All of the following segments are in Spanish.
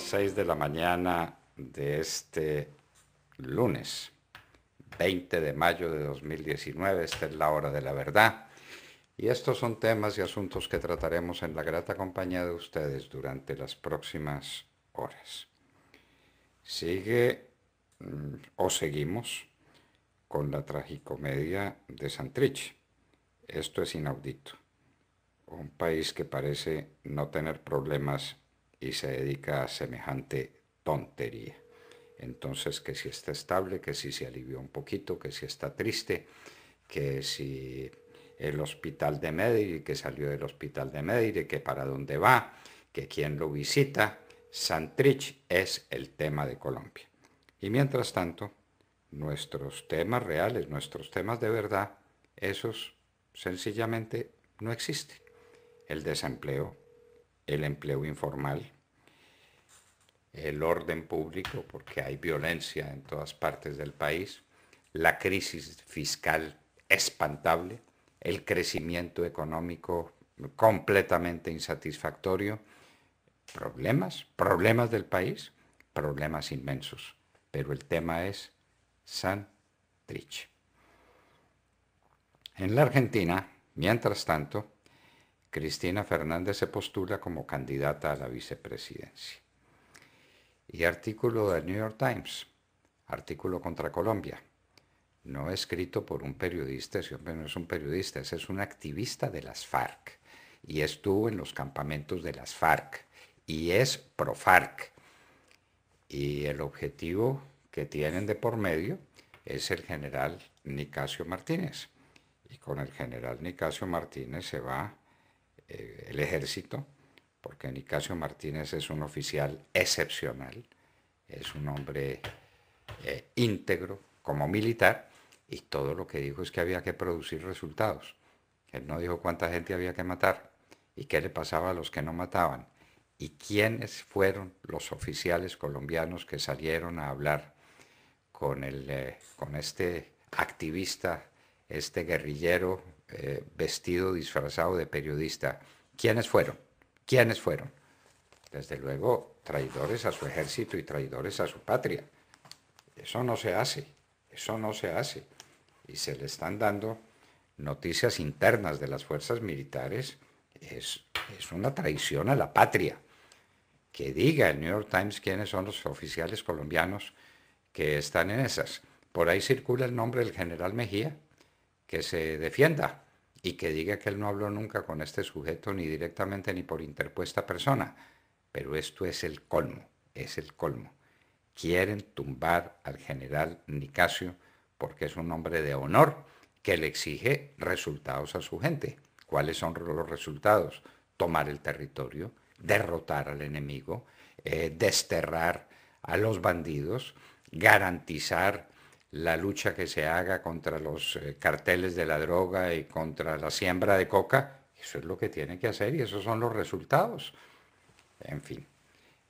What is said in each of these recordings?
6 de la mañana de este lunes 20 de mayo de 2019. Esta es la hora de la verdad. Y estos son temas y asuntos que trataremos en la grata compañía de ustedes durante las próximas horas. Sigue mm, o seguimos con la tragicomedia de Santrich. Esto es inaudito. Un país que parece no tener problemas y se dedica a semejante tontería. Entonces, que si está estable, que si se alivió un poquito, que si está triste, que si el hospital de Medellín, que salió del hospital de Medellín, que para dónde va, que quién lo visita. Santrich es el tema de Colombia. Y mientras tanto, nuestros temas reales, nuestros temas de verdad, esos sencillamente no existen. El desempleo, el empleo informal, el orden público, porque hay violencia en todas partes del país, la crisis fiscal espantable, el crecimiento económico completamente insatisfactorio, problemas, problemas del país, problemas inmensos. Pero el tema es Santrich. En la Argentina, mientras tanto, Cristina Fernández se postula como candidata a la vicepresidencia y artículo del New York Times, artículo contra Colombia. No escrito por un periodista, no es un periodista, ese es un activista de las FARC y estuvo en los campamentos de las FARC y es pro FARC. Y el objetivo que tienen de por medio es el general Nicasio Martínez. Y con el general Nicasio Martínez se va eh, el ejército porque Nicasio Martínez es un oficial excepcional, es un hombre eh, íntegro como militar, y todo lo que dijo es que había que producir resultados. Él no dijo cuánta gente había que matar y qué le pasaba a los que no mataban y quiénes fueron los oficiales colombianos que salieron a hablar con, el, eh, con este activista, este guerrillero eh, vestido, disfrazado de periodista. ¿Quiénes fueron? ¿Quiénes fueron? Desde luego, traidores a su ejército y traidores a su patria. Eso no se hace, eso no se hace. Y se le están dando noticias internas de las fuerzas militares. Es, es una traición a la patria. Que diga el New York Times quiénes son los oficiales colombianos que están en esas. Por ahí circula el nombre del general Mejía, que se defienda, y que diga que él no habló nunca con este sujeto ni directamente ni por interpuesta persona. Pero esto es el colmo, es el colmo. Quieren tumbar al general Nicasio porque es un hombre de honor que le exige resultados a su gente. ¿Cuáles son los resultados? Tomar el territorio, derrotar al enemigo, eh, desterrar a los bandidos, garantizar la lucha que se haga contra los eh, carteles de la droga y contra la siembra de coca, eso es lo que tiene que hacer y esos son los resultados. En fin,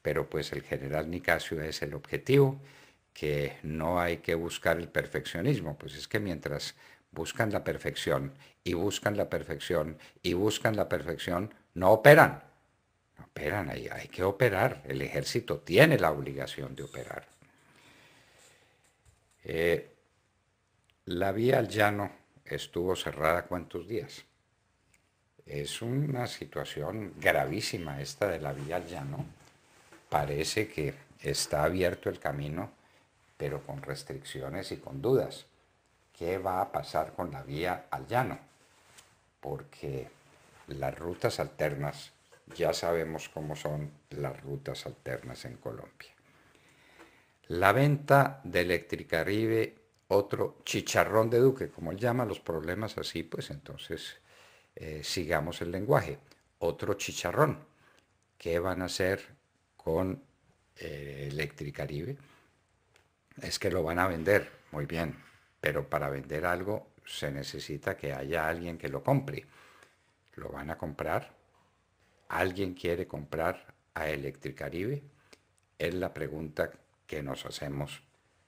pero pues el general Nicasio es el objetivo, que no hay que buscar el perfeccionismo, pues es que mientras buscan la perfección y buscan la perfección y buscan la perfección, no operan. No operan, hay, hay que operar. El ejército tiene la obligación de operar. Eh, la vía al llano estuvo cerrada cuántos días. Es una situación gravísima esta de la vía al llano. Parece que está abierto el camino, pero con restricciones y con dudas. ¿Qué va a pasar con la vía al llano? Porque las rutas alternas, ya sabemos cómo son las rutas alternas en Colombia. La venta de Electricaribe, otro chicharrón de Duque, como él llama los problemas así, pues entonces eh, sigamos el lenguaje. Otro chicharrón. ¿Qué van a hacer con eh, Electricaribe? Es que lo van a vender, muy bien, pero para vender algo se necesita que haya alguien que lo compre. ¿Lo van a comprar? ¿Alguien quiere comprar a Electricaribe? Es la pregunta que nos hacemos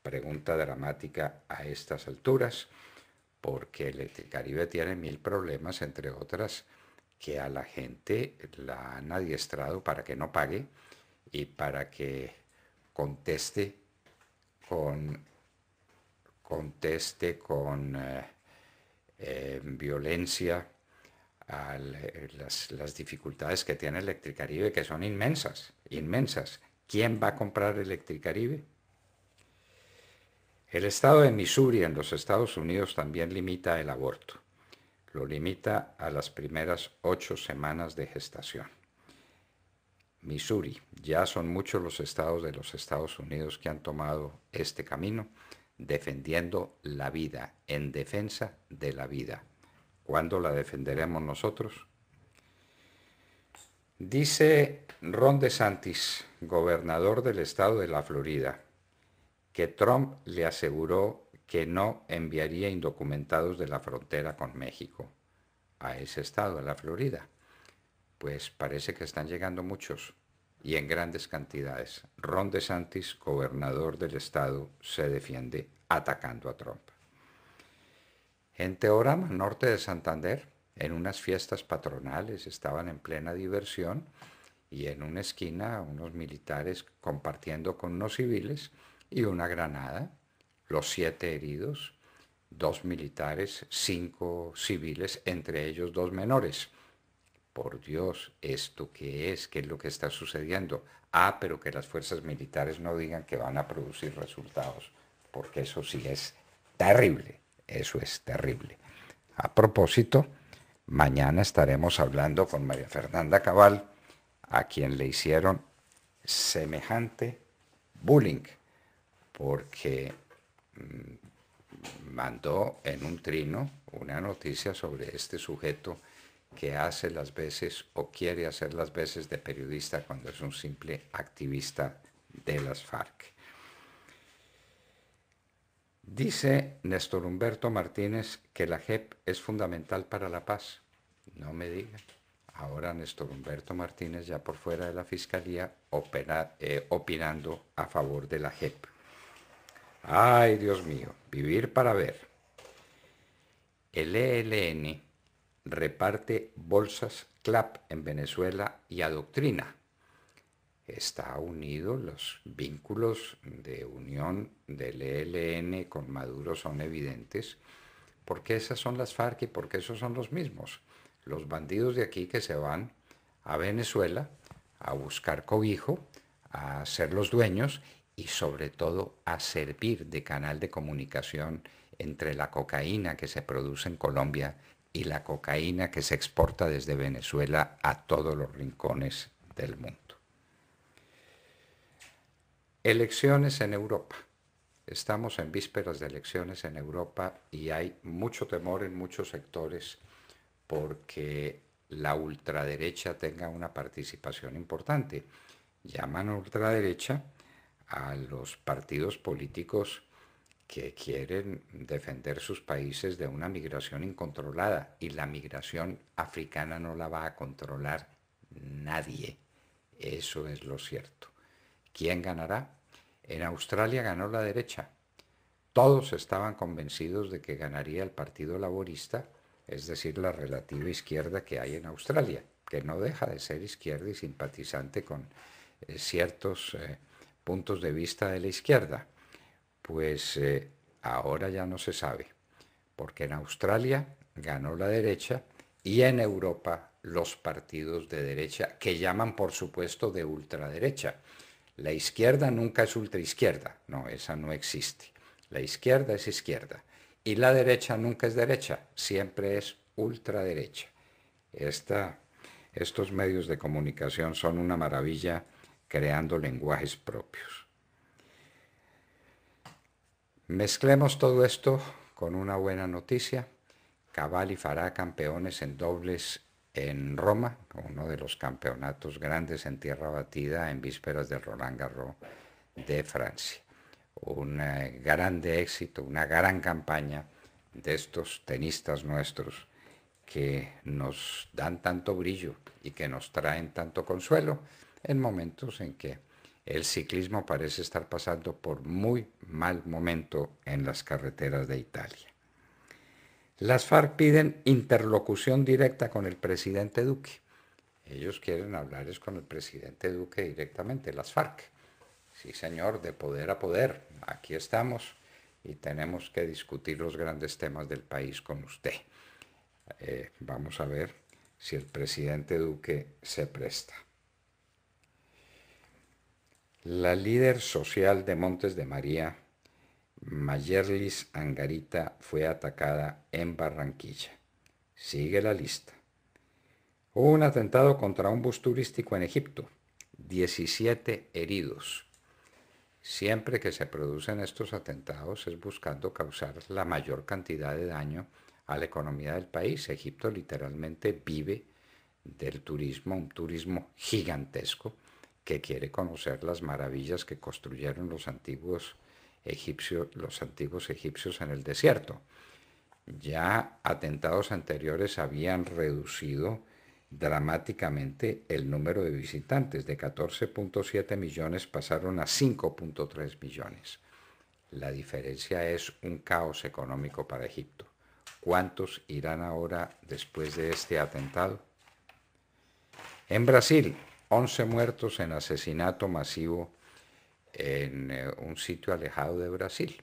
pregunta dramática a estas alturas, porque el Electricaribe tiene mil problemas, entre otras, que a la gente la han adiestrado para que no pague y para que conteste con conteste con eh, eh, violencia las, las dificultades que tiene Electricaribe, que son inmensas, inmensas. ¿Quién va a comprar Electricaribe? El estado de Missouri en los Estados Unidos también limita el aborto. Lo limita a las primeras ocho semanas de gestación. Missouri, ya son muchos los estados de los Estados Unidos que han tomado este camino defendiendo la vida, en defensa de la vida. ¿Cuándo la defenderemos nosotros? Dice Ron DeSantis, gobernador del estado de la Florida, que Trump le aseguró que no enviaría indocumentados de la frontera con México a ese estado, a la Florida. Pues parece que están llegando muchos y en grandes cantidades. Ron DeSantis, gobernador del estado, se defiende atacando a Trump. En Teorama, norte de Santander, en unas fiestas patronales, estaban en plena diversión y en una esquina unos militares compartiendo con unos civiles y una granada, los siete heridos, dos militares, cinco civiles, entre ellos dos menores. Por Dios, ¿esto qué es? ¿Qué es lo que está sucediendo? Ah, pero que las fuerzas militares no digan que van a producir resultados, porque eso sí es terrible, eso es terrible. A propósito, Mañana estaremos hablando con María Fernanda Cabal, a quien le hicieron semejante bullying, porque mm, mandó en un trino una noticia sobre este sujeto que hace las veces o quiere hacer las veces de periodista cuando es un simple activista de las FARC. Dice Néstor Humberto Martínez que la JEP es fundamental para la paz. No me diga. Ahora Néstor Humberto Martínez, ya por fuera de la Fiscalía, opera, eh, opinando a favor de la JEP. Ay, Dios mío, vivir para ver. El ELN reparte bolsas CLAP en Venezuela y adoctrina. Está unido, los vínculos de unión del ELN con Maduro son evidentes, porque esas son las FARC y porque esos son los mismos los bandidos de aquí que se van a Venezuela a buscar cobijo, a ser los dueños y sobre todo a servir de canal de comunicación entre la cocaína que se produce en Colombia y la cocaína que se exporta desde Venezuela a todos los rincones del mundo. Elecciones en Europa. Estamos en vísperas de elecciones en Europa y hay mucho temor en muchos sectores porque la ultraderecha tenga una participación importante. Llaman ultraderecha a los partidos políticos que quieren defender sus países de una migración incontrolada y la migración africana no la va a controlar nadie. Eso es lo cierto. ¿Quién ganará? En Australia ganó la derecha. Todos estaban convencidos de que ganaría el Partido Laborista es decir, la relativa izquierda que hay en Australia, que no deja de ser izquierda y simpatizante con eh, ciertos eh, puntos de vista de la izquierda. Pues eh, ahora ya no se sabe, porque en Australia ganó la derecha y en Europa los partidos de derecha, que llaman por supuesto de ultraderecha. La izquierda nunca es ultraizquierda, no, esa no existe. La izquierda es izquierda y la derecha nunca es derecha, siempre es ultraderecha. estos medios de comunicación son una maravilla creando lenguajes propios. Mezclemos todo esto con una buena noticia. Cabal Fará campeones en dobles en Roma, uno de los campeonatos grandes en tierra batida en vísperas del Roland Garros de Francia un eh, grande éxito, una gran campaña de estos tenistas nuestros que nos dan tanto brillo y que nos traen tanto consuelo en momentos en que el ciclismo parece estar pasando por muy mal momento en las carreteras de Italia. Las FARC piden interlocución directa con el presidente Duque. Ellos quieren hablar con el presidente Duque directamente, las FARC. Sí, señor, de poder a poder. Aquí estamos y tenemos que discutir los grandes temas del país con usted. Eh, vamos a ver si el presidente Duque se presta. La líder social de Montes de María, Mayerlis Angarita, fue atacada en Barranquilla. Sigue la lista. Hubo un atentado contra un bus turístico en Egipto. 17 heridos. Siempre que se producen estos atentados es buscando causar la mayor cantidad de daño a la economía del país. Egipto literalmente vive del turismo, un turismo gigantesco que quiere conocer las maravillas que construyeron los antiguos egipcios, los antiguos egipcios en el desierto. Ya atentados anteriores habían reducido dramáticamente el número de visitantes. De 14.7 millones pasaron a 5.3 millones. La diferencia es un caos económico para Egipto. ¿Cuántos irán ahora después de este atentado? En Brasil, 11 muertos en asesinato masivo en eh, un sitio alejado de Brasil.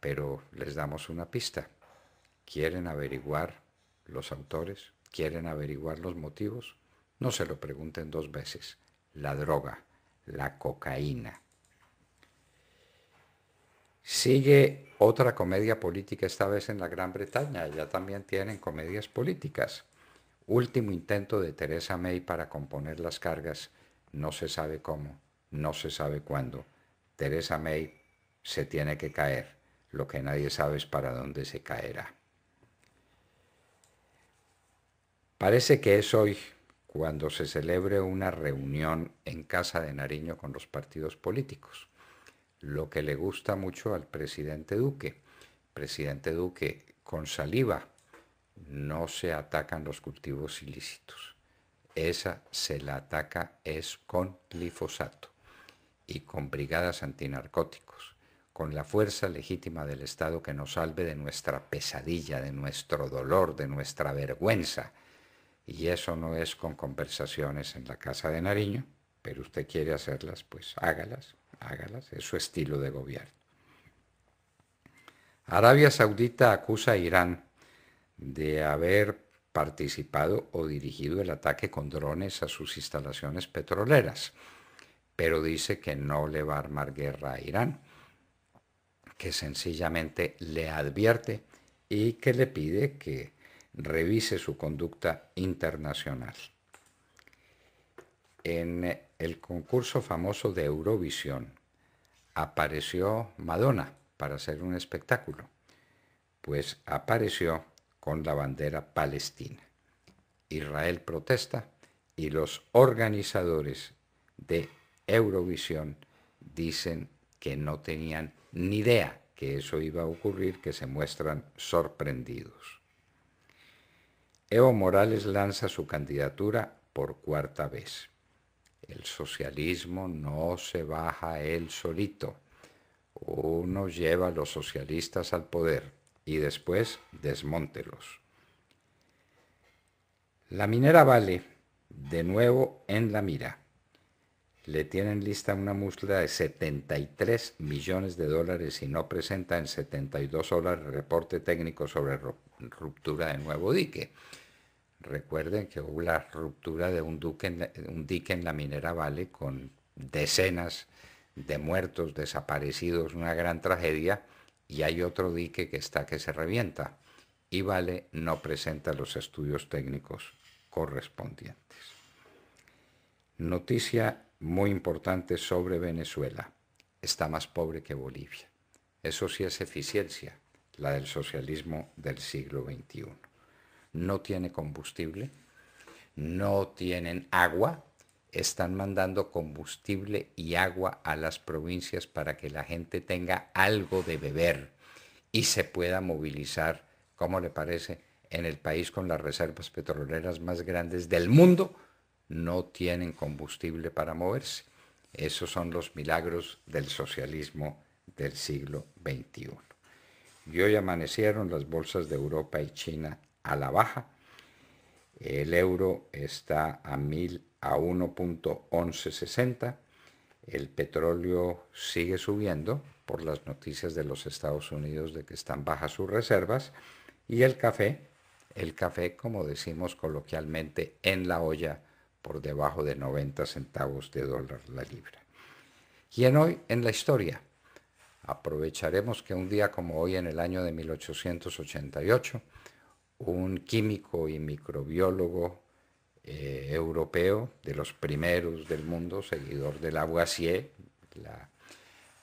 Pero les damos una pista. ¿Quieren averiguar los autores? ¿Quieren averiguar los motivos? No se lo pregunten dos veces. La droga, la cocaína. Sigue otra comedia política, esta vez en la Gran Bretaña. Ya también tienen comedias políticas. Último intento de Theresa May para componer las cargas. No se sabe cómo, no se sabe cuándo. Theresa May se tiene que caer. Lo que nadie sabe es para dónde se caerá. Parece que es hoy cuando se celebre una reunión en Casa de Nariño con los partidos políticos, lo que le gusta mucho al presidente Duque. Presidente Duque, con saliva no se atacan los cultivos ilícitos. Esa se la ataca es con glifosato y con brigadas antinarcóticos, con la fuerza legítima del Estado que nos salve de nuestra pesadilla, de nuestro dolor, de nuestra vergüenza y eso no es con conversaciones en la Casa de Nariño, pero usted quiere hacerlas, pues hágalas, hágalas, es su estilo de gobierno. Arabia Saudita acusa a Irán de haber participado o dirigido el ataque con drones a sus instalaciones petroleras, pero dice que no le va a armar guerra a Irán, que sencillamente le advierte y que le pide que revise su conducta internacional. En el concurso famoso de Eurovisión apareció Madonna para hacer un espectáculo, pues apareció con la bandera palestina. Israel protesta y los organizadores de Eurovisión dicen que no tenían ni idea que eso iba a ocurrir, que se muestran sorprendidos. Evo Morales lanza su candidatura por cuarta vez. El socialismo no se baja él solito. Uno lleva a los socialistas al poder y después desmóntelos. La minera Vale, de nuevo en la mira le tienen lista una multa de 73 millones de dólares y no presenta en 72 horas reporte técnico sobre ruptura de nuevo dique. Recuerden que hubo la ruptura de un, un dique en la minera Vale con decenas de muertos, desaparecidos, una gran tragedia, y hay otro dique que está que se revienta. Y Vale no presenta los estudios técnicos correspondientes. Noticia muy importante sobre Venezuela. Está más pobre que Bolivia. Eso sí es eficiencia, la del socialismo del siglo XXI. No tiene combustible, no tienen agua, están mandando combustible y agua a las provincias para que la gente tenga algo de beber y se pueda movilizar, como le parece, en el país con las reservas petroleras más grandes del mundo no tienen combustible para moverse. Esos son los milagros del socialismo del siglo XXI. Y hoy amanecieron las bolsas de Europa y China a la baja. El euro está a, mil, a 1.1160. El petróleo sigue subiendo por las noticias de los Estados Unidos de que están bajas sus reservas. Y el café, el café como decimos coloquialmente, en la olla por debajo de 90 centavos de dólar la libra. Y en hoy, en la historia, aprovecharemos que un día como hoy, en el año de 1888, un químico y microbiólogo eh, europeo, de los primeros del mundo, seguidor de Lavoisier, la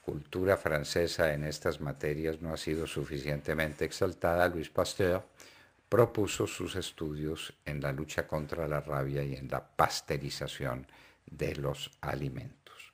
cultura francesa en estas materias no ha sido suficientemente exaltada, Luis Pasteur, propuso sus estudios en la lucha contra la rabia y en la pasteurización de los alimentos.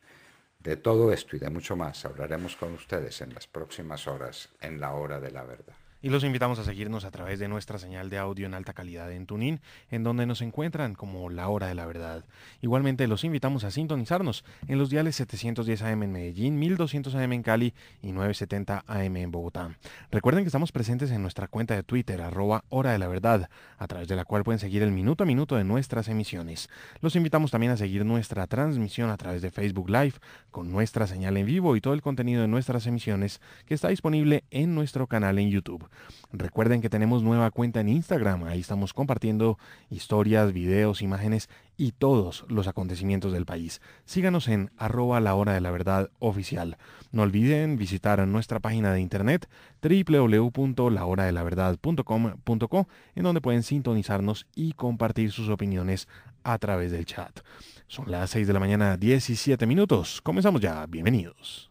De todo esto y de mucho más hablaremos con ustedes en las próximas horas en la hora de la verdad. Y los invitamos a seguirnos a través de nuestra señal de audio en alta calidad en Tunin, en donde nos encuentran como La Hora de la Verdad. Igualmente los invitamos a sintonizarnos en los diales 710 AM en Medellín, 1200 AM en Cali y 970 AM en Bogotá. Recuerden que estamos presentes en nuestra cuenta de Twitter, arroba Hora de la Verdad, a través de la cual pueden seguir el minuto a minuto de nuestras emisiones. Los invitamos también a seguir nuestra transmisión a través de Facebook Live con nuestra señal en vivo y todo el contenido de nuestras emisiones que está disponible en nuestro canal en YouTube. Recuerden que tenemos nueva cuenta en Instagram, ahí estamos compartiendo historias, videos, imágenes y todos los acontecimientos del país. Síganos en arroba la hora de la verdad oficial. No olviden visitar nuestra página de internet www.lahoradelaverdad.com.co en donde pueden sintonizarnos y compartir sus opiniones a través del chat. Son las 6 de la mañana 17 minutos. Comenzamos ya. Bienvenidos.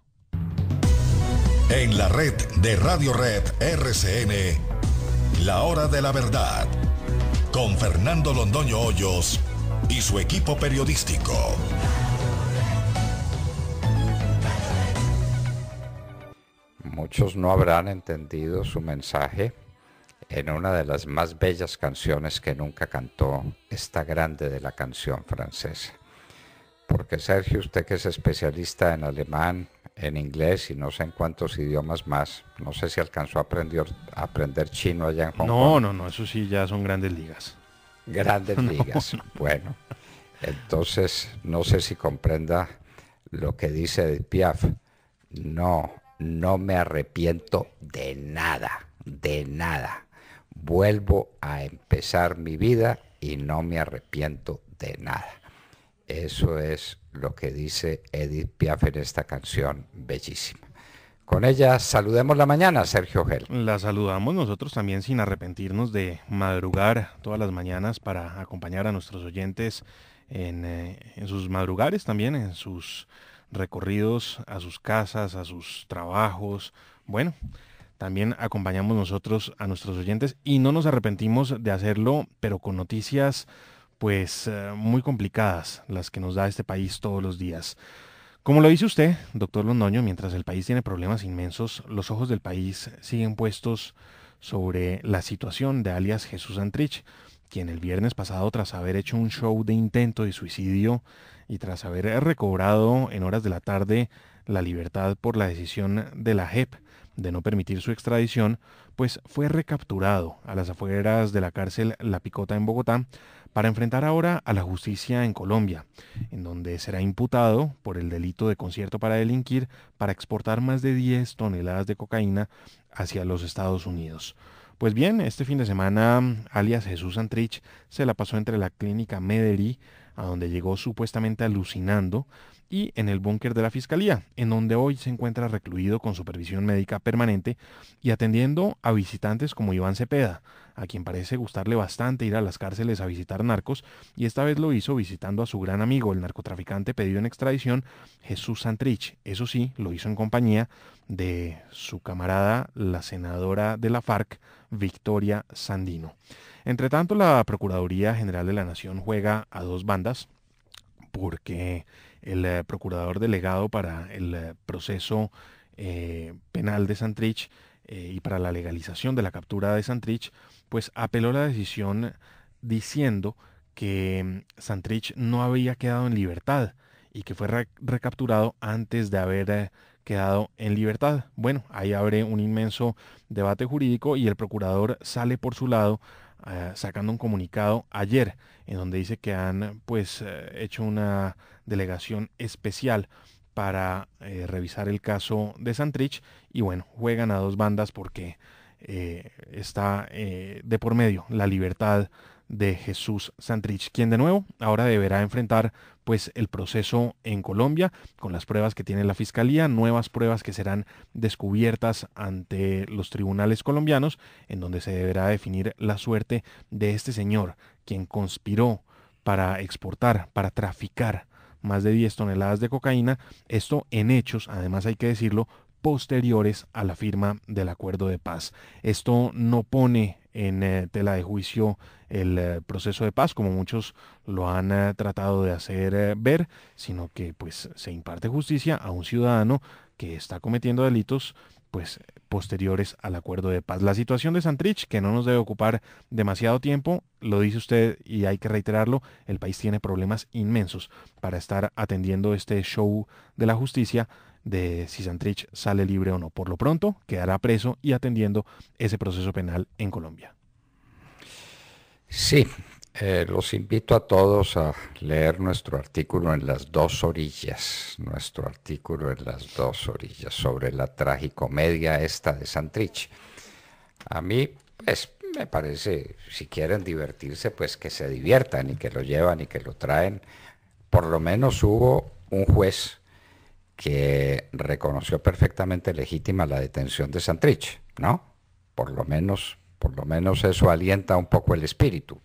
En la red de Radio Red RCN, La Hora de la Verdad, con Fernando Londoño Hoyos y su equipo periodístico. Muchos no habrán entendido su mensaje en una de las más bellas canciones que nunca cantó esta grande de la canción francesa. Porque Sergio, usted que es especialista en alemán, en inglés y no sé en cuántos idiomas más. No sé si alcanzó a aprender, a aprender chino allá en Hong no, Kong. No, no, no, eso sí ya son grandes ligas. Grandes ligas. Bueno, entonces no sé si comprenda lo que dice Piaf. No, no me arrepiento de nada, de nada. Vuelvo a empezar mi vida y no me arrepiento de nada. Eso es lo que dice Edith Piaf en esta canción bellísima. Con ella saludemos la mañana, Sergio Gel. La saludamos nosotros también sin arrepentirnos de madrugar todas las mañanas para acompañar a nuestros oyentes en, eh, en sus madrugares también, en sus recorridos a sus casas, a sus trabajos. Bueno, también acompañamos nosotros a nuestros oyentes y no nos arrepentimos de hacerlo, pero con noticias pues eh, muy complicadas las que nos da este país todos los días. Como lo dice usted, doctor Londoño, mientras el país tiene problemas inmensos, los ojos del país siguen puestos sobre la situación de alias Jesús Antrich, quien el viernes pasado, tras haber hecho un show de intento de suicidio y tras haber recobrado en horas de la tarde la libertad por la decisión de la JEP, de no permitir su extradición, pues fue recapturado a las afueras de la cárcel La Picota en Bogotá para enfrentar ahora a la justicia en Colombia, en donde será imputado por el delito de concierto para delinquir para exportar más de 10 toneladas de cocaína hacia los Estados Unidos. Pues bien, este fin de semana, alias Jesús Antrich se la pasó entre la clínica Medellín a donde llegó supuestamente alucinando, y en el búnker de la Fiscalía, en donde hoy se encuentra recluido con supervisión médica permanente y atendiendo a visitantes como Iván Cepeda, a quien parece gustarle bastante ir a las cárceles a visitar narcos, y esta vez lo hizo visitando a su gran amigo, el narcotraficante pedido en extradición, Jesús Santrich. Eso sí, lo hizo en compañía de su camarada, la senadora de la FARC, Victoria Sandino. Entre tanto, la Procuraduría General de la Nación juega a dos bandas, porque el eh, procurador delegado para el eh, proceso eh, penal de Santrich y para la legalización de la captura de Santrich pues apeló la decisión diciendo que mm, Santrich no había quedado en libertad y que fue recapturado antes de haber eh, quedado en libertad. Bueno, ahí abre un inmenso debate jurídico y el procurador sale por su lado eh, sacando un comunicado ayer en donde dice que han pues eh, hecho una delegación especial para revisar el caso de Santrich y bueno, juegan a dos bandas porque eh, está eh, de por medio la libertad de Jesús Santrich, quien de nuevo ahora deberá enfrentar pues el proceso en Colombia con las pruebas que tiene la fiscalía, nuevas pruebas que serán descubiertas ante los tribunales colombianos en donde se deberá definir la suerte de este señor quien conspiró para exportar, para traficar más de 10 toneladas de cocaína, esto en hechos, además hay que decirlo, posteriores a la firma del acuerdo de paz. Esto no pone en eh, tela de juicio el eh, proceso de paz, como muchos lo han eh, tratado de hacer ver, sino que pues se imparte justicia a un ciudadano que está cometiendo delitos pues posteriores al acuerdo de paz. La situación de Santrich, que no nos debe ocupar demasiado tiempo, lo dice usted y hay que reiterarlo, el país tiene problemas inmensos para estar atendiendo este show de la justicia de si Santrich sale libre o no. Por lo pronto, quedará preso y atendiendo ese proceso penal en Colombia. Sí, eh, los invito a todos a leer nuestro artículo en las dos orillas, nuestro artículo en las dos orillas sobre la tragicomedia esta de Santrich. A mí, pues, me parece, si quieren divertirse, pues que se diviertan y que lo llevan y que lo traen. Por lo menos hubo un juez que reconoció perfectamente legítima la detención de Santrich, ¿no? Por lo menos, por lo menos eso alienta un poco el espíritu.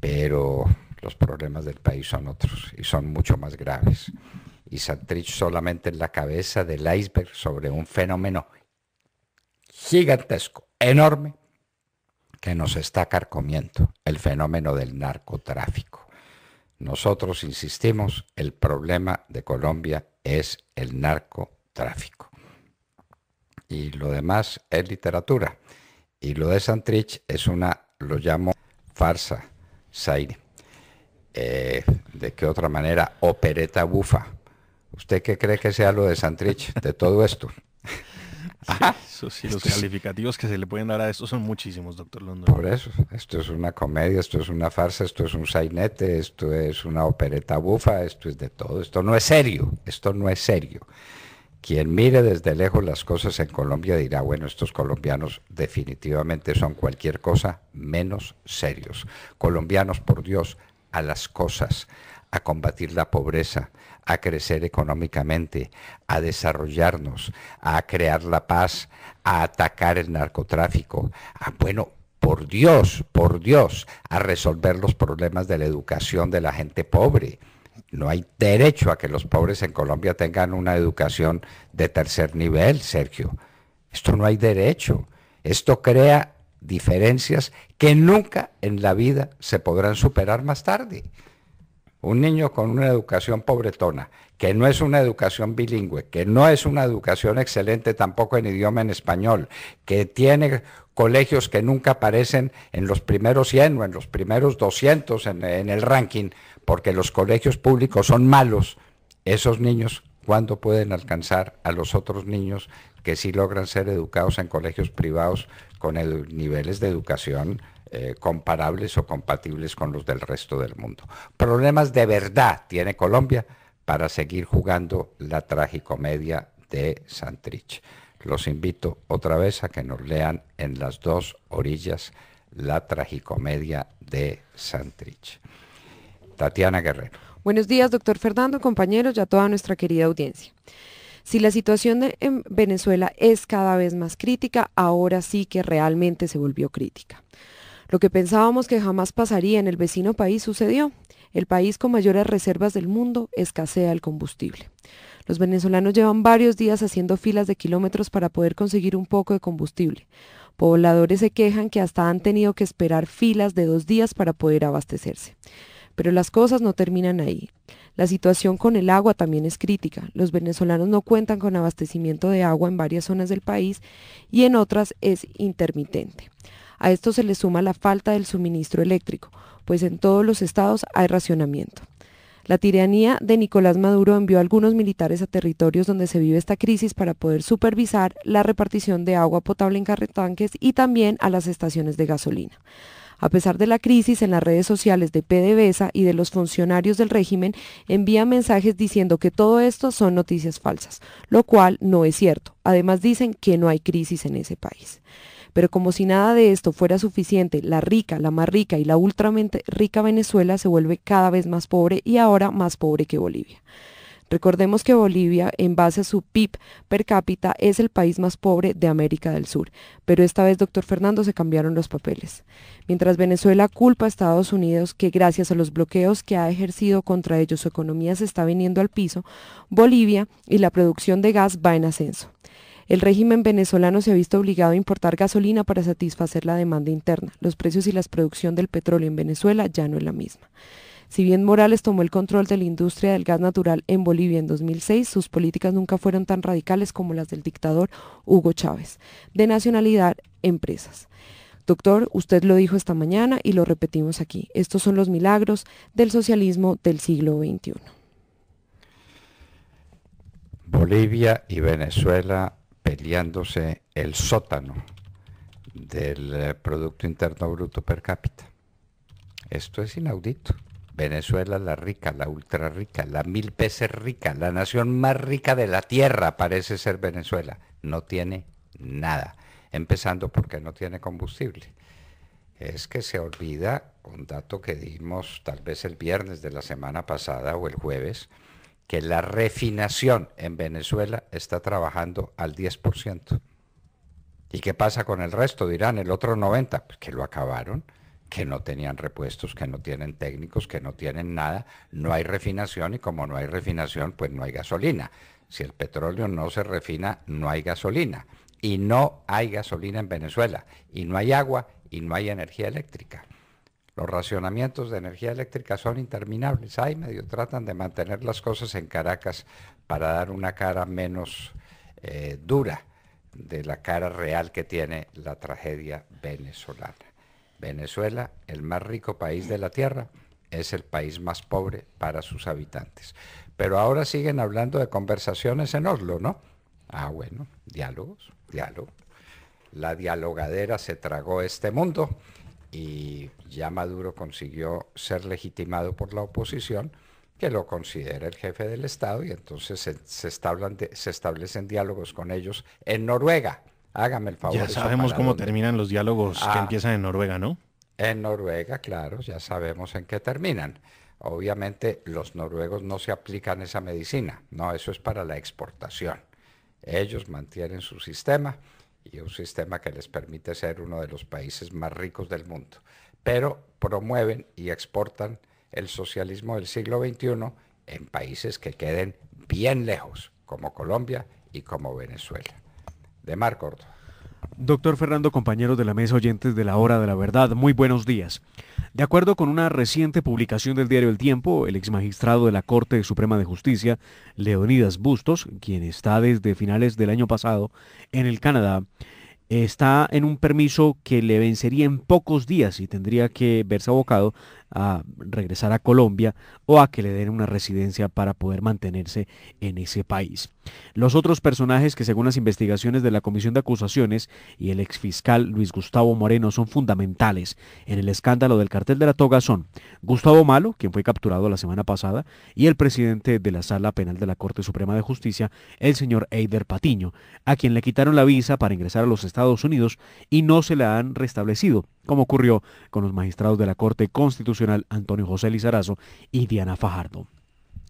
Pero los problemas del país son otros y son mucho más graves. Y Santrich solamente es la cabeza del iceberg sobre un fenómeno gigantesco, enorme, que nos está carcomiendo, el fenómeno del narcotráfico. Nosotros insistimos, el problema de Colombia es el narcotráfico. Y lo demás es literatura. Y lo de Santrich es una, lo llamo farsa, saire. Eh, ¿De qué otra manera? Opereta bufa. ¿Usted qué cree que sea lo de Santrich, de todo esto? sí, los calificativos que se le pueden dar a esto son muchísimos, doctor Londoño. Por eso, esto es una comedia, esto es una farsa, esto es un sainete, esto es una opereta bufa, esto es de todo. Esto no es serio, esto no es serio. Quien mire desde lejos las cosas en Colombia dirá, bueno, estos colombianos definitivamente son cualquier cosa menos serios. Colombianos, por Dios, a las cosas, a combatir la pobreza, a crecer económicamente, a desarrollarnos, a crear la paz, a atacar el narcotráfico, a, bueno, por Dios, por Dios, a resolver los problemas de la educación de la gente pobre. No hay derecho a que los pobres en Colombia tengan una educación de tercer nivel, Sergio. Esto no hay derecho. Esto crea diferencias que nunca en la vida se podrán superar más tarde un niño con una educación pobretona, que no es una educación bilingüe, que no es una educación excelente tampoco en idioma en español, que tiene colegios que nunca aparecen en los primeros 100 o en los primeros 200 en, en el ranking, porque los colegios públicos son malos, esos niños, ¿cuándo pueden alcanzar a los otros niños que sí logran ser educados en colegios privados con niveles de educación eh, comparables o compatibles con los del resto del mundo. Problemas de verdad tiene Colombia para seguir jugando la tragicomedia de Santrich. Los invito otra vez a que nos lean en las dos orillas la tragicomedia de Santrich. Tatiana Guerrero. Buenos días, doctor Fernando, compañeros y a toda nuestra querida audiencia. Si la situación en Venezuela es cada vez más crítica, ahora sí que realmente se volvió crítica. Lo que pensábamos que jamás pasaría en el vecino país sucedió. El país con mayores reservas del mundo escasea el combustible. Los venezolanos llevan varios días haciendo filas de kilómetros para poder conseguir un poco de combustible. Pobladores se quejan que hasta han tenido que esperar filas de dos días para poder abastecerse. Pero las cosas no terminan ahí. La situación con el agua también es crítica. Los venezolanos no cuentan con abastecimiento de agua en varias zonas del país y en otras es intermitente. A esto se le suma la falta del suministro eléctrico, pues en todos los estados hay racionamiento. La tiranía de Nicolás Maduro envió a algunos militares a territorios donde se vive esta crisis para poder supervisar la repartición de agua potable en carretanques y también a las estaciones de gasolina. A pesar de la crisis, en las redes sociales de PDVSA y de los funcionarios del régimen envía mensajes diciendo que todo esto son noticias falsas, lo cual no es cierto. Además dicen que no hay crisis en ese país. Pero como si nada de esto fuera suficiente, la rica, la más rica y la ultramente rica Venezuela se vuelve cada vez más pobre y ahora más pobre que Bolivia. Recordemos que Bolivia, en base a su PIB per cápita, es el país más pobre de América del Sur. Pero esta vez, doctor Fernando, se cambiaron los papeles. Mientras Venezuela culpa a Estados Unidos que gracias a los bloqueos que ha ejercido contra ellos su economía se está viniendo al piso, Bolivia y la producción de gas va en ascenso. El régimen venezolano se ha visto obligado a importar gasolina para satisfacer la demanda interna. Los precios y la producción del petróleo en Venezuela ya no es la misma. Si bien Morales tomó el control de la industria del gas natural en Bolivia en 2006, sus políticas nunca fueron tan radicales como las del dictador Hugo Chávez, de nacionalidad empresas. Doctor, usted lo dijo esta mañana y lo repetimos aquí. Estos son los milagros del socialismo del siglo XXI. Bolivia y Venezuela peleándose el sótano del eh, Producto Interno Bruto per cápita. Esto es inaudito. Venezuela la rica, la ultra rica, la mil veces rica, la nación más rica de la tierra parece ser Venezuela. No tiene nada, empezando porque no tiene combustible. Es que se olvida un dato que dimos tal vez el viernes de la semana pasada o el jueves, que la refinación en Venezuela está trabajando al 10%. ¿Y qué pasa con el resto? Dirán, el otro 90%, pues que lo acabaron que no tenían repuestos, que no tienen técnicos, que no tienen nada, no hay refinación y como no hay refinación, pues no hay gasolina. Si el petróleo no se refina, no hay gasolina. Y no hay gasolina en Venezuela, y no hay agua, y no hay energía eléctrica. Los racionamientos de energía eléctrica son interminables. Hay medio tratan de mantener las cosas en Caracas para dar una cara menos eh, dura de la cara real que tiene la tragedia venezolana. Venezuela, el más rico país de la Tierra, es el país más pobre para sus habitantes. Pero ahora siguen hablando de conversaciones en Oslo, ¿no? Ah, bueno, diálogos, diálogo. La dialogadera se tragó este mundo y ya Maduro consiguió ser legitimado por la oposición que lo considera el jefe del Estado y entonces se, se establecen diálogos con ellos en Noruega. Hágame el favor. Ya sabemos cómo terminan los diálogos que ah. empiezan en Noruega, ¿no? En Noruega, claro, ya sabemos en qué terminan. Obviamente los noruegos no se aplican esa medicina, no, eso es para la exportación. Ellos mantienen su sistema y un sistema que les permite ser uno de los países más ricos del mundo. Pero promueven y exportan el socialismo del siglo XXI en países que queden bien lejos, como Colombia y como Venezuela de Mar Doctor Fernando, compañeros de la mesa oyentes de la hora de la verdad, muy buenos días. De acuerdo con una reciente publicación del diario El Tiempo, el exmagistrado de la Corte Suprema de Justicia, Leonidas Bustos, quien está desde finales del año pasado en el Canadá, está en un permiso que le vencería en pocos días y tendría que verse abocado a regresar a Colombia o a que le den una residencia para poder mantenerse en ese país. Los otros personajes que según las investigaciones de la Comisión de Acusaciones y el exfiscal Luis Gustavo Moreno son fundamentales en el escándalo del cartel de la toga son Gustavo Malo, quien fue capturado la semana pasada, y el presidente de la Sala Penal de la Corte Suprema de Justicia, el señor Eider Patiño, a quien le quitaron la visa para ingresar a los Estados Unidos y no se la han restablecido como ocurrió con los magistrados de la Corte Constitucional Antonio José Lizarazo y Diana Fajardo.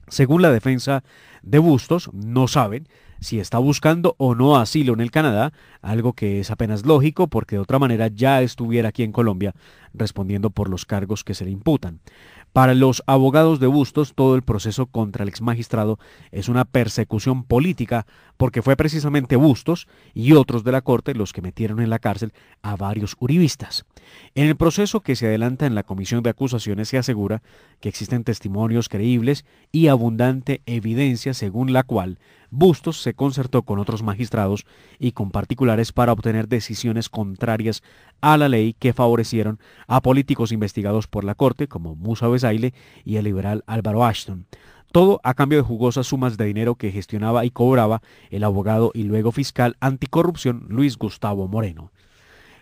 Según la defensa de Bustos, no saben si está buscando o no asilo en el Canadá, algo que es apenas lógico porque de otra manera ya estuviera aquí en Colombia respondiendo por los cargos que se le imputan. Para los abogados de Bustos, todo el proceso contra el ex magistrado es una persecución política porque fue precisamente Bustos y otros de la Corte los que metieron en la cárcel a varios uribistas. En el proceso que se adelanta en la Comisión de Acusaciones se asegura existen testimonios creíbles y abundante evidencia según la cual Bustos se concertó con otros magistrados y con particulares para obtener decisiones contrarias a la ley que favorecieron a políticos investigados por la Corte como Musa Besaile y el liberal Álvaro Ashton. Todo a cambio de jugosas sumas de dinero que gestionaba y cobraba el abogado y luego fiscal anticorrupción Luis Gustavo Moreno.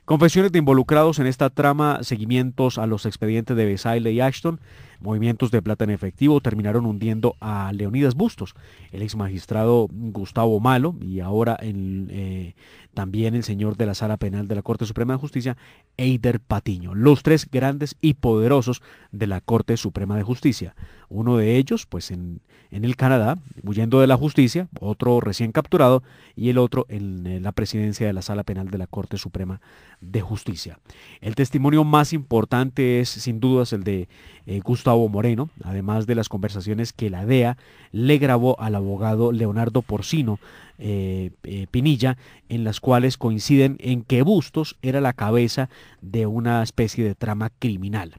Confesiones de involucrados en esta trama, seguimientos a los expedientes de Besaile y Ashton, movimientos de plata en efectivo terminaron hundiendo a Leonidas Bustos, el ex magistrado Gustavo Malo y ahora eh, también el señor de la Sala Penal de la Corte Suprema de Justicia Eider Patiño, los tres grandes y poderosos de la Corte Suprema de Justicia. Uno de ellos, pues en, el Canadá, huyendo de la justicia, otro recién capturado y el otro en la presidencia de la Sala Penal de la Corte Suprema de Justicia. El testimonio más importante es sin dudas el de eh, Gustavo Moreno, además de las conversaciones que la DEA le grabó al abogado Leonardo Porcino eh, eh, Pinilla, en las cuales coinciden en que Bustos era la cabeza de una especie de trama criminal.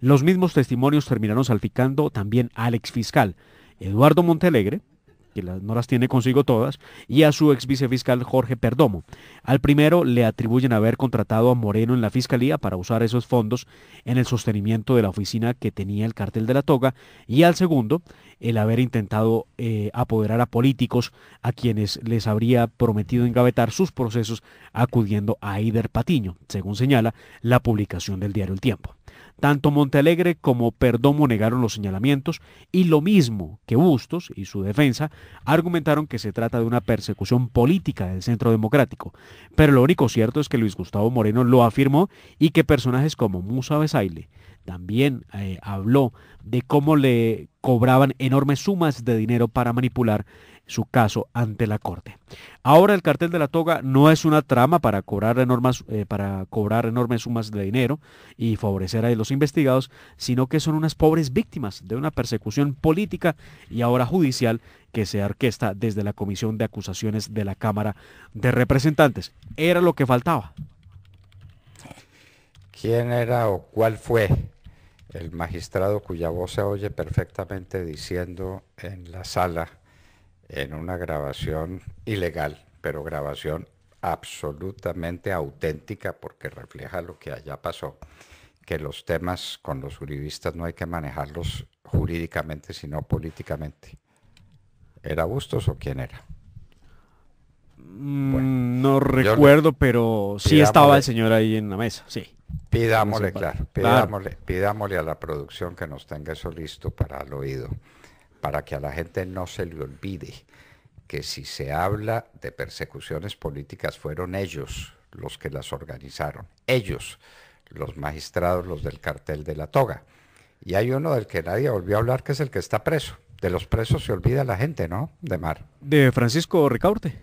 Los mismos testimonios terminaron salpicando también al Fiscal, Eduardo Montelegre, que no las tiene consigo todas, y a su ex Jorge Perdomo. Al primero le atribuyen haber contratado a Moreno en la fiscalía para usar esos fondos en el sostenimiento de la oficina que tenía el cartel de la toga, y al segundo el haber intentado eh, apoderar a políticos a quienes les habría prometido engavetar sus procesos acudiendo a Ider Patiño, según señala la publicación del diario El Tiempo. Tanto Montalegre como Perdomo negaron los señalamientos y lo mismo que Bustos y su defensa argumentaron que se trata de una persecución política del centro democrático. Pero lo único cierto es que Luis Gustavo Moreno lo afirmó y que personajes como Musa Besaile también eh, habló de cómo le cobraban enormes sumas de dinero para manipular su caso ante la Corte. Ahora el cartel de la toga no es una trama para cobrar enormes, eh, para cobrar enormes sumas de dinero y favorecer a los investigados, sino que son unas pobres víctimas de una persecución política y ahora judicial que se orquesta desde la Comisión de Acusaciones de la Cámara de Representantes. Era lo que faltaba. ¿Quién era o cuál fue el magistrado cuya voz se oye perfectamente diciendo en la sala? en una grabación ilegal, pero grabación absolutamente auténtica porque refleja lo que allá pasó, que los temas con los uribistas no hay que manejarlos jurídicamente, sino políticamente. ¿Era Bustos o quién era? Mm, no recuerdo, pero sí estaba el señor ahí en la mesa, sí. Pidámosle, claro, pidámosle, claro. pidámosle a la producción que nos tenga eso listo para el oído para que a la gente no se le olvide que si se habla de persecuciones políticas fueron ellos los que las organizaron, ellos, los magistrados, los del cartel de la toga. Y hay uno del que nadie volvió a hablar, que es el que está preso. De los presos se olvida la gente, ¿no? De Mar. De Francisco Ricaurte.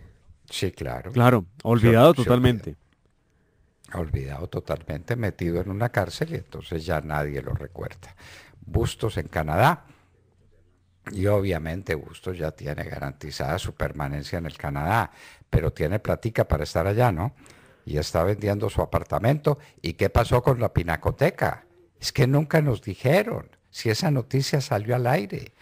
Sí, claro. Claro, olvidado totalmente. Olvidado totalmente, metido en una cárcel y entonces ya nadie lo recuerda. Bustos en Canadá, y obviamente Bustos ya tiene garantizada su permanencia en el Canadá, pero tiene platica para estar allá, ¿no? Y está vendiendo su apartamento. ¿Y qué pasó con la pinacoteca? Es que nunca nos dijeron si esa noticia salió al aire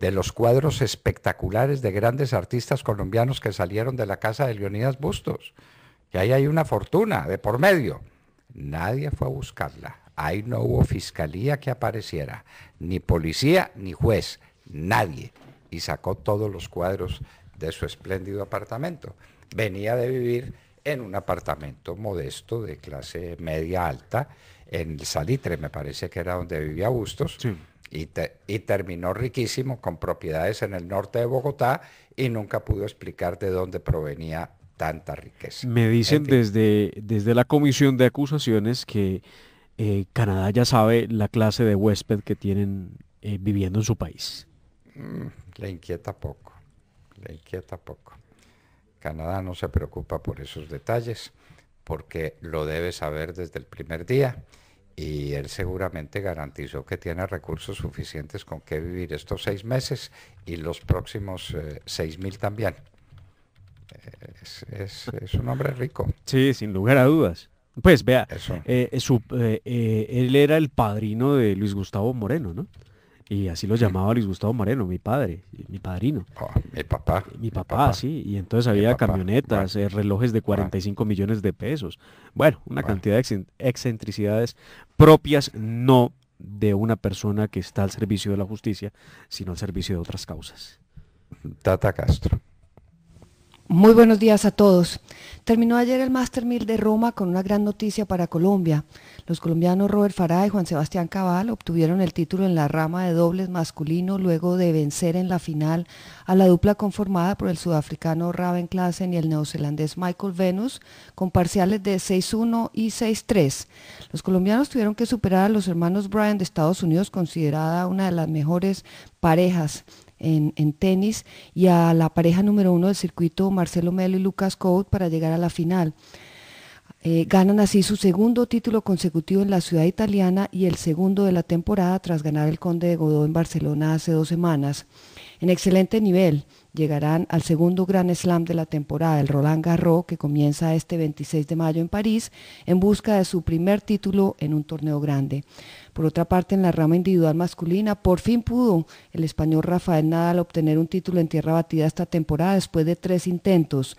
de los cuadros espectaculares de grandes artistas colombianos que salieron de la casa de Leonidas Bustos. Y ahí hay una fortuna de por medio. Nadie fue a buscarla. Ahí no hubo fiscalía que apareciera, ni policía, ni juez nadie, y sacó todos los cuadros de su espléndido apartamento. Venía de vivir en un apartamento modesto de clase media alta, en el Salitre, me parece que era donde vivía Bustos, y, terminó riquísimo con propiedades en el norte de Bogotá y nunca pudo explicar de dónde provenía tanta riqueza. Me dicen desde, desde la comisión de acusaciones que eh, Canadá ya sabe la clase de huésped que tienen eh, viviendo en su país. Mm, le inquieta poco, le inquieta poco. Canadá no se preocupa por esos detalles porque lo debe saber desde el primer día y él seguramente garantizó que tiene recursos suficientes con que vivir estos seis meses y los próximos eh, seis mil también. Eh, es, un hombre rico. Sí, sin lugar a dudas. Pues vea, eh, él era el padrino de Luis Gustavo Moreno, ¿no? Y así lo llamaba Luis Gustavo Moreno, mi padre, mi padrino. Ah, mi, papá, mi papá. sí. Y entonces había camionetas, eh, relojes de 45 millones de pesos. Bueno, una cantidad de excentricidades propias no de una persona que está al servicio de la justicia, sino al servicio de otras causas. Tata Castro. Muy buenos días a todos. Terminó ayer el Master 1000 de Roma con una gran noticia para Colombia. Los colombianos Robert Farah y Juan Sebastián Cabal obtuvieron el título en la rama de dobles masculino luego de vencer en la final a la dupla conformada por el sudafricano Raven Klassen y el neozelandés Michael Venus con parciales de 6-1 y 6-3. Los colombianos tuvieron que superar a los hermanos Bryan de Estados Unidos, considerada una de las mejores parejas en, tenis y a la pareja número uno del circuito Marcelo Melo y Lucas Cout para llegar a la final. Eh, ganan así su segundo título consecutivo en la ciudad italiana y el segundo de la temporada tras ganar el Conde de Godó en Barcelona hace dos semanas. En excelente nivel, llegarán al segundo Gran Slam de la temporada, el Roland Garros, que comienza este 26 de mayo en París, en busca de su primer título en un torneo grande. Por otra parte, en la rama individual masculina, por fin pudo el español Rafael Nadal obtener un título en tierra batida esta temporada después de tres intentos.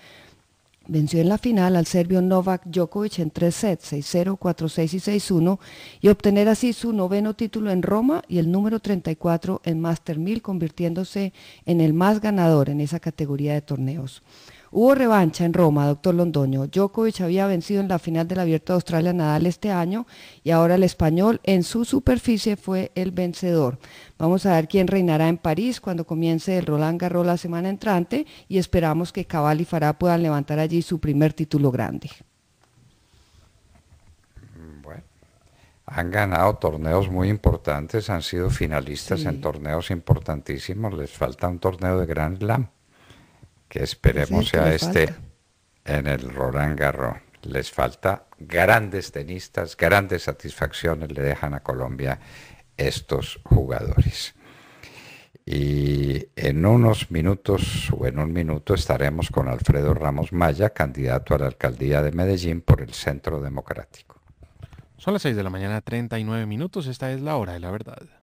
Venció en la final al serbio Novak Djokovic en tres sets, 6-0, 4-6 y 6-1, y obtener así su noveno título en Roma y el número 34 en Master 1000, convirtiéndose en el más ganador en esa categoría de torneos. Hubo revancha en Roma, doctor Londoño. Djokovic había vencido en la final del Abierto de Australia Nadal este año y ahora el español en su superficie fue el vencedor. Vamos a ver quién reinará en París cuando comience el Roland Garros la semana entrante y esperamos que Cabal y Farah puedan levantar allí su primer título grande. Mm, bueno, han ganado torneos muy importantes, han sido finalistas en torneos importantísimos, les falta un torneo de Grand Slam que esperemos sea este en el Roland Garro. Les falta grandes tenistas, grandes satisfacciones le dejan a Colombia estos jugadores. Y en unos minutos o en un minuto estaremos con Alfredo Ramos Maya, candidato a la alcaldía de Medellín por el Centro Democrático. Son las 6 de la mañana, 39 minutos. Esta es la hora de la verdad.